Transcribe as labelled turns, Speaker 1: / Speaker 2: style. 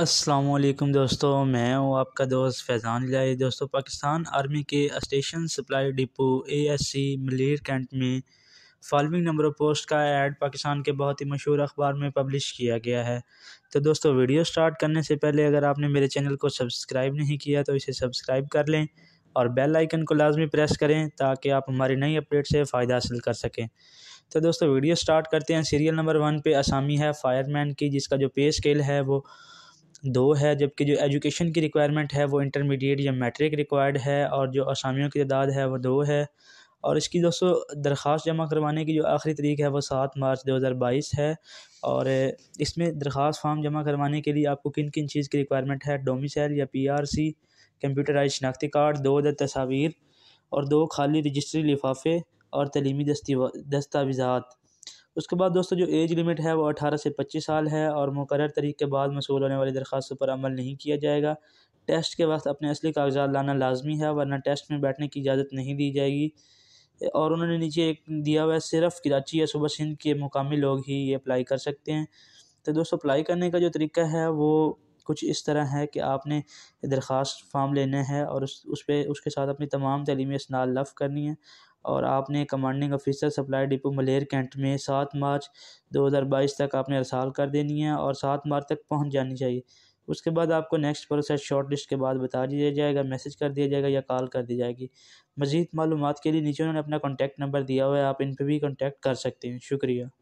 Speaker 1: असलम दोस्तों मैं हूँ आपका दोस्त फैज़ान लाई दोस्तों पाकिस्तान आर्मी के station supply depot S C Malir cantt में फॉलोइंग नंबर ऑफ पोस्ट का एड पाकिस्तान के बहुत ही मशहूर अखबार में पब्लिश किया गया है तो दोस्तों वीडियो स्टार्ट करने से पहले अगर आपने मेरे चैनल को सब्सक्राइब नहीं किया तो इसे सब्सक्राइब कर लें और बेल आइकन को लाजमी प्रेस करें ताकि आप हमारी नई अपडेट से फ़ायदा हासिल कर सकें तो दोस्तों वीडियो स्टार्ट करते हैं सीरियल नंबर वन पे आसामी है फायरमैन की जिसका जो पे स्केल है वो दो है जबकि जो एजुकेशन की रिक्वायरमेंट है वो इंटरमीडिएट या मैट्रिक रिक्वायर्ड है और जो असामियों की तादाद है वो दो है और इसकी दोस्तों दरख्वास्त जमा करवाने की जो आखिरी तरीक है वो सात मार्च दो हज़ार बाईस है और इसमें दरख्वास्त फॉर्म जमा करवाने के लिए आपको किन किन चीज़ की रिक्वायरमेंट है डोमिसल या पी आर सी कंप्यूटराइज शनाख्ती कार्ड दो अदद तस्वीर और दो खाली रजिस्ट्री लिफाफे और तलीमी दस्तावेज़ा उसके बाद दोस्तों जो एज लिमिट है वो अठारह से पच्चीस साल है और मुकर तरीक़ के बाद मसूल होने वाली दरख्वास्तों पर अमल नहीं किया जाएगा टेस्ट के वक्त अपने असली कागजात लाना लाजमी है वरना टेस्ट में बैठने की इजाज़त नहीं दी जाएगी और उन्होंने नीचे एक दिया हुआ है सिर्फ कराची या सुबह सिंध के मुकामी लोग ही ये अप्लाई कर सकते हैं तो दोस्तों अप्लाई करने का जो तरीका है वो कुछ इस तरह है कि आपने दरख्वास्त फॉर्म लेने हैं और उस उस पर उसके साथ अपनी तमाम तलीमी इसनाल लफ करनी है और आपने commanding officer supply depot Malir cantt में सात मार्च दो हज़ार बाईस तक आपने अरसाल कर देनी है और सात मार्च तक पहुँच जानी चाहिए उसके बाद आपको नेक्स्ट प्रोसेस शॉर्ट लिस्ट के बाद बता दिया जाएगा मैसेज कर दिया जाएगा या कॉल कर दी जाएगी मज़ीद मालूम के लिए नीचे उन्होंने अपना कॉन्टैक्ट नंबर दिया हुआ है आप इन पर भी कॉन्टैक्ट कर सकते हैं शुक्रिया